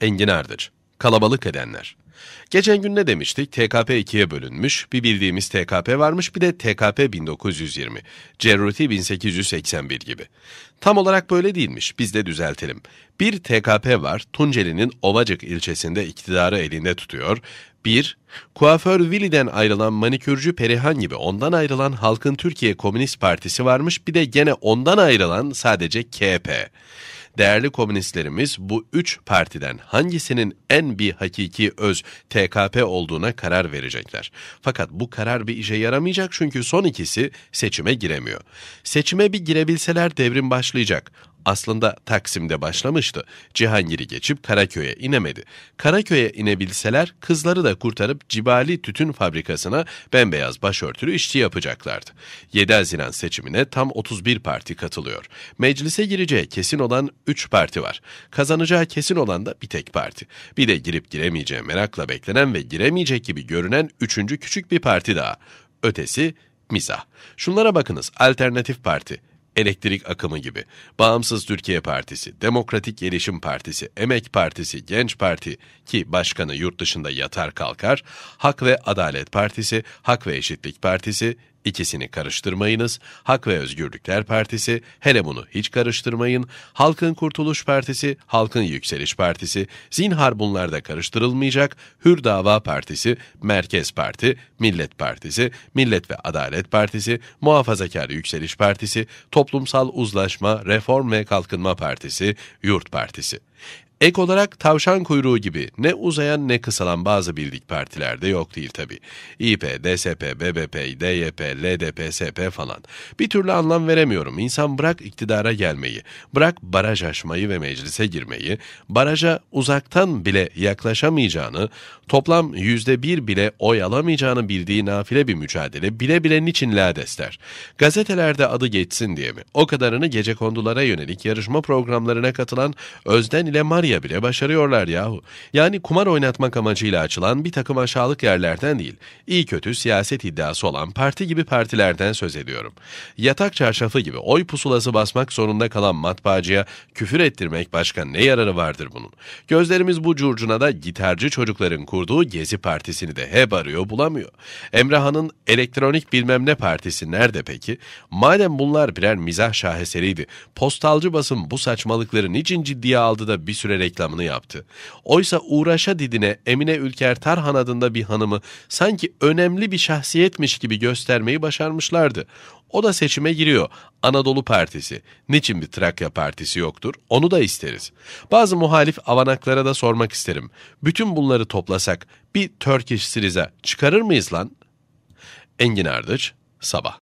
Enginar'dır. Kalabalık edenler. Geçen gün ne demiştik? TKP ikiye bölünmüş, bir bildiğimiz TKP varmış, bir de TKP 1920, Cerruti 1881 gibi. Tam olarak böyle değilmiş, biz de düzeltelim. Bir TKP var, Tunceli'nin Ovacık ilçesinde iktidarı elinde tutuyor. Bir, kuaför Willy'den ayrılan manikürcü Perihan gibi ondan ayrılan Halkın Türkiye Komünist Partisi varmış, bir de gene ondan ayrılan sadece KP değerli komünistlerimiz bu üç partiden hangisinin en bir hakiki öz TKP olduğuna karar verecekler. Fakat bu karar bir işe yaramayacak çünkü son ikisi seçime giremiyor. Seçime bir girebilseler devrim başlayacak aslında Taksim'de başlamıştı. Cihangir'i geçip Karaköy'e inemedi. Karaköy'e inebilseler kızları da kurtarıp Cibali Tütün Fabrikası'na bembeyaz başörtülü işçi yapacaklardı. 7 Haziran seçimine tam 31 parti katılıyor. Meclise gireceği kesin olan 3 parti var. Kazanacağı kesin olan da bir tek parti. Bir de girip giremeyeceği merakla beklenen ve giremeyecek gibi görünen 3. küçük bir parti daha. Ötesi mizah. Şunlara bakınız, alternatif parti elektrik akımı gibi. Bağımsız Türkiye Partisi, Demokratik Gelişim Partisi, Emek Partisi, Genç Parti ki başkanı yurt dışında yatar kalkar, Hak ve Adalet Partisi, Hak ve Eşitlik Partisi, İkisini karıştırmayınız. Hak ve Özgürlükler Partisi, hele bunu hiç karıştırmayın. Halkın Kurtuluş Partisi, Halkın Yükseliş Partisi, zinhar bunlar da karıştırılmayacak. Hür Dava Partisi, Merkez Parti, Millet Partisi, Millet ve Adalet Partisi, Muhafazakar Yükseliş Partisi, Toplumsal Uzlaşma, Reform ve Kalkınma Partisi, Yurt Partisi. Ek olarak tavşan kuyruğu gibi ne uzayan ne kısalan bazı birlik partilerde yok değil tabi. İP, DSP, BBP, DYP, LDP, SP falan. Bir türlü anlam veremiyorum. İnsan bırak iktidara gelmeyi, bırak baraj aşmayı ve meclise girmeyi, baraja uzaktan bile yaklaşamayacağını, toplam yüzde bir bile oy alamayacağını bildiği nafile bir mücadele bile bile niçin lades Gazetelerde adı geçsin diye mi? O kadarını gece kondulara yönelik yarışma programlarına katılan Özden ile Mari Antalya bile başarıyorlar yahu. Yani kumar oynatmak amacıyla açılan bir takım aşağılık yerlerden değil, iyi kötü siyaset iddiası olan parti gibi partilerden söz ediyorum. Yatak çarşafı gibi oy pusulası basmak zorunda kalan matbaacıya küfür ettirmek başka ne yararı vardır bunun? Gözlerimiz bu da gitarcı çocukların kurduğu Gezi Partisi'ni de hep arıyor bulamıyor. Emrahan'ın elektronik bilmem ne partisi nerede peki? Madem bunlar birer mizah şaheseriydi, postalcı basın bu saçmalıkları niçin ciddiye aldı da bir süre reklamını yaptı. Oysa Uğraş'a didine Emine Ülker Tarhan adında bir hanımı sanki önemli bir şahsiyetmiş gibi göstermeyi başarmışlardı. O da seçime giriyor. Anadolu Partisi. Niçin bir Trakya Partisi yoktur? Onu da isteriz. Bazı muhalif avanaklara da sormak isterim. Bütün bunları toplasak bir Turkish Siriza çıkarır mıyız lan? Engin Ardıç, Sabah.